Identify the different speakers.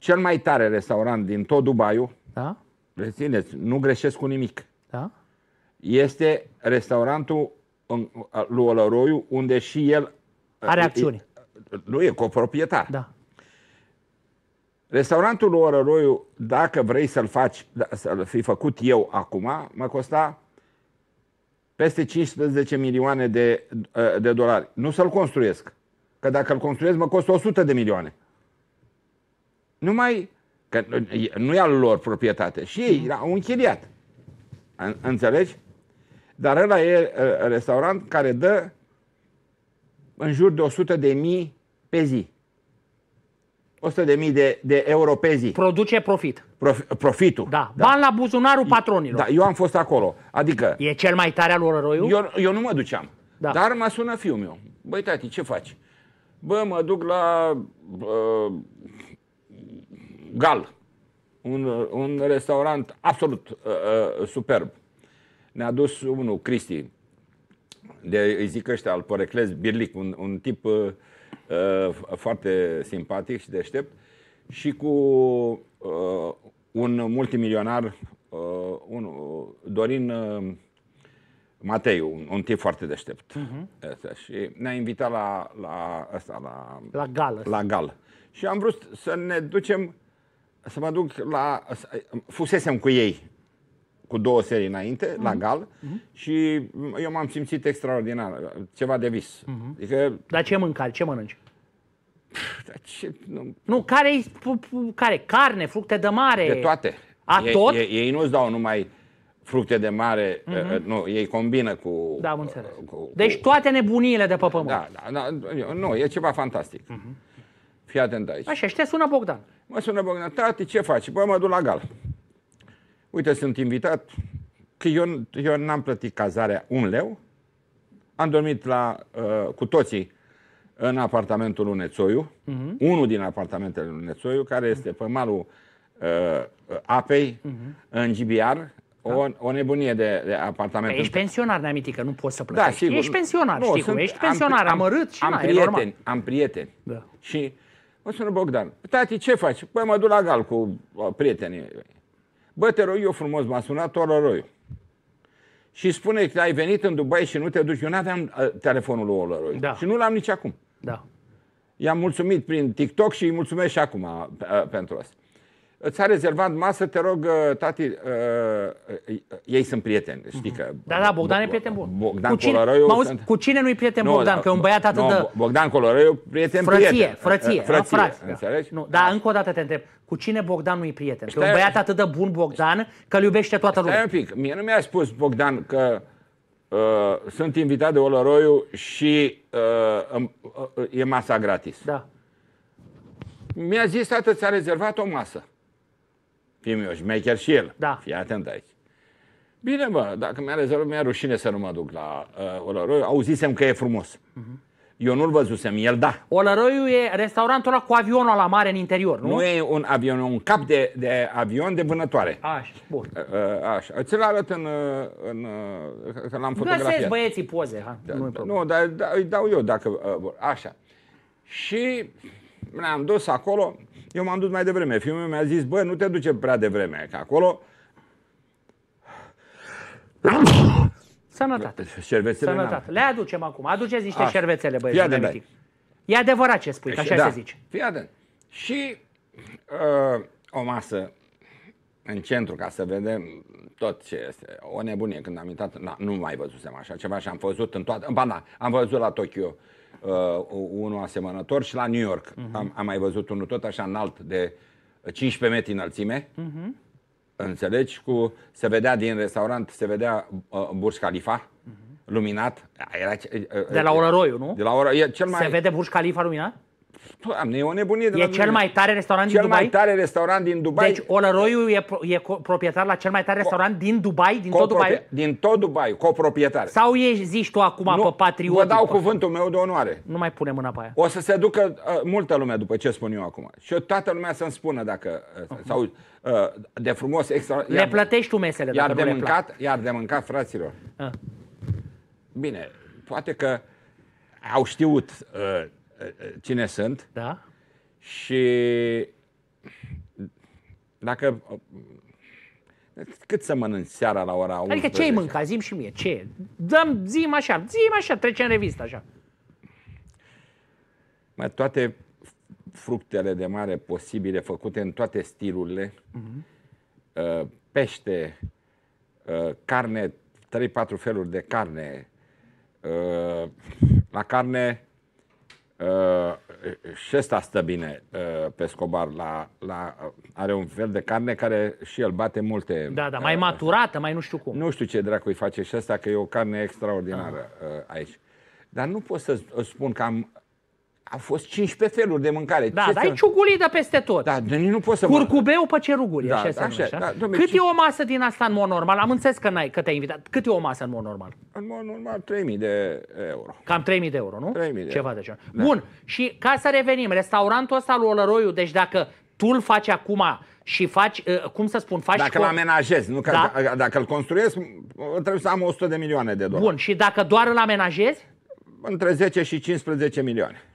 Speaker 1: cel mai tare restaurant din tot Dubaiul, da? rețineți, nu greșesc cu nimic, da? este restaurantul în, lui Olăroiu, unde și el... Are acțiuni. Nu e coproprietar. Da. Restaurantul lui Olăroiu, dacă vrei să-l faci, da, să-l fi făcut eu acum, mă costa peste 15 milioane de, de dolari. Nu să-l construiesc. Că dacă îl construiesc, mă costă 100 de milioane numai că nu e al lor proprietate și ei au închiriat. Înțelegi? Dar ăla e restaurant care dă în jur de 100 de mii pe zi. 100 de mii de, de euro pe zi. Produce profit. Prof, profitul. Da. da. Bani la buzunarul patronilor. Da, eu am fost acolo. Adică... E cel mai tare al lor Eu, eu nu mă duceam. Da. Dar mă sună fiul meu. Băi, tati, ce faci? Bă, mă duc la uh, Gal, un, un restaurant absolut uh, uh, superb. Ne-a dus unul, Cristi, de, îi zic ăștia, al Păreclez Birlic, un, un tip uh, uh, foarte simpatic și deștept, și cu uh, un multimilionar, uh, un, Dorin uh, Mateiu, un, un tip foarte deștept. Uh-huh. Mhm. Asta, și ne-a invitat la, la, asta, la,
Speaker 2: la, gal, asta. la
Speaker 1: gal. Și am vrut să ne ducem să mă duc la... Fusesem cu ei cu două serii înainte, uh-huh. la Gal, uh-huh. și eu m-am simțit extraordinar, ceva de vis. Uh-huh. Adică... Dar ce mâncare, ce mănânci? Dar ce, nu, nu care,
Speaker 2: care? Carne, fructe de mare? De toate.
Speaker 1: A, ei, tot? Ei, ei nu-ți dau numai fructe de mare, uh-huh. uh, nu, ei combină cu... Da, am înțeles. Cu, cu, deci toate nebuniile de pe pământ. Da, da, da nu, e ceva fantastic. Uh-huh. Fii atent aici. Așa, și te sună Bogdan. Mă sună Bogdan, tati, ce faci? Bă, mă duc la gal. Uite, sunt invitat, că eu, eu n-am plătit cazarea un leu, am dormit la, uh, cu toții în apartamentul lui Nețoiu, uh-huh. Mhm. unul din apartamentele lui Nețoiu, care este mhm. pe malul uh, apei, uh-huh. în GBR, da. o, o nebunie de, de apartament. Ești pensionar, ne-am că nu poți să da, plătești. Da, sigur. Ești pensionar, nu, știi sunt, cum? Ești pensionar, am, amărât și am na, prieteni, e normal. Am prieteni. Da. Și Mă sună Bogdan. Tati, ce faci? Păi mă duc la gal cu uh, prietenii. Bă, te rog eu frumos, m-a sunat Oloroiu. Și spune că ai venit în Dubai și nu te duci. Eu nu aveam uh, telefonul lui Oloroiu. Da. Și nu l-am nici acum. Da. I-am mulțumit prin TikTok și îi mulțumesc și acum uh, pentru asta ți-a rezervat masă, te rog, uh, tati, uh, uh, ei sunt prieteni, știi mhm. că... Da, da, Bogdan e prieten bun. Bogdan cu cine, Coloroiu... Auzi, sunt... Cu cine nu-i prieten
Speaker 2: nu, Bogdan, da, că e un băiat atât nu, de...
Speaker 1: Bogdan Coloroiu, prieten, frăție, prieten. Frăție, frăție, da, frate, înțelegi?
Speaker 2: Nu, dar da. încă o dată te întreb, cu cine Bogdan nu-i prieten? Că e un băiat
Speaker 1: atât de bun Bogdan, că îl iubește toată lumea. Stai un pic, mie nu mi-a spus Bogdan că uh, sunt invitat de Oloroiu și uh, uh, e masa gratis. Da mi-a zis, tată, ți-a rezervat o masă. Primii, mai chiar și el. Da. Fii atent aici. Bine, bă, dacă mi-a rezolvat, mi-a rușine să nu mă duc la uh, Olăroiu. Auzisem că e frumos. Uh-huh. Eu nu-l văzusem, el da. Olăroiu e restaurantul ăla cu avionul la mare în interior, nu? Nu e un avion, e un cap de, de avion de vânătoare. Așa, bun. uh, uh așa. Ți-l arăt în... Uh, în uh, că l-am fotografiat. Găsesc băieții poze, ha? Da, nu, da, nu dar da, îi dau eu dacă... Așa. Și ne-am dus acolo, eu m-am dus mai devreme. Fiul meu mi-a zis, bă, nu te duce prea devreme, că acolo...
Speaker 2: Sănătate. Șervețele Sănătate. Le aducem acum. Aduceți niște Așa. șervețele, băieți. Fii E adevărat ce spui, că așa da. se zice. Fii atent.
Speaker 1: Și uh, o masă în centru ca să vedem tot ce este. O nebunie când am intrat, Da, nu mai văzusem așa ceva și am văzut în toată, în banda, am văzut la Tokyo uh, unul asemănător și la New York. Uh-huh. Am, am mai văzut unul tot așa înalt de 15 metri înălțime. Uh-huh. Înțelegi? Cu, se vedea din restaurant, se vedea uh, Burj Khalifa uh-huh. luminat. Era, uh, de la uh, Orăroiu, nu? De la e Cel mai... Se vede Burj Khalifa luminat? Doamne, e o nebunie de E la cel mai
Speaker 2: tare restaurant cel din Dubai? Cel mai
Speaker 1: tare restaurant din Dubai. Deci
Speaker 2: Olăroiu e, pro, e proprietar la cel mai tare restaurant din Dubai, din tot Dubai?
Speaker 1: Din tot Dubai, coproprietar.
Speaker 2: Sau e zici tu acum nu, pe patriot? Vă dau cuvântul
Speaker 1: meu de onoare. Nu
Speaker 2: mai pune mâna pe aia.
Speaker 1: O să se ducă uh, multă lume după ce spun eu acum. Și toată lumea să-mi spună dacă... Uh, uh-huh. sau, uh, de frumos, extra... Le iar, plătești tu mesele iar de mâncat, Iar de mâncat, fraților. Uh. Bine, poate că au știut uh, cine sunt. Da. Și dacă cât să mănânci seara la ora 11? Adică ce ai mâncat?
Speaker 2: Zim și mie. Ce? Dăm, zim așa, zim așa, trece în revistă așa.
Speaker 1: Mă, toate fructele de mare posibile, făcute în toate stilurile, uh-huh. pește, uh, carne, 3-4 feluri de carne, uh, la carne Uh, și ăsta stă bine uh, pe Scobar. La, la, are un fel de carne care și el bate multe... Da,
Speaker 2: da, uh, mai uh, maturată, mai nu
Speaker 1: știu cum. Nu știu ce dracu îi face și ăsta, că e o carne extraordinară ah. uh, aici. Dar nu pot să spun că am au fost 15 feluri de mâncare. Da, Ce dar ai
Speaker 2: ciugulită peste tot.
Speaker 1: Da, de nu poți să Curcubeu pe ceruguri, da, așa, da, așa se da, așa, da, domne, Cât ce... e
Speaker 2: o masă din asta în mod normal? Am înțeles că, n-ai, că te-ai invitat. Cât e o masă în mod normal?
Speaker 1: În mod normal 3.000 de euro. Cam 3.000 de
Speaker 2: euro, nu? 3.000 de Ceva de ceva. Da. Bun, și ca să revenim, restaurantul ăsta lui Olăroiu, deci dacă tu îl faci acum și faci, ă, cum să spun, faci... Dacă îl amenajez, nu că, da?
Speaker 1: dacă îl construiesc, trebuie să am 100 de milioane de dolari. Bun, și dacă doar îl amenajezi? Între 10 și 15 milioane.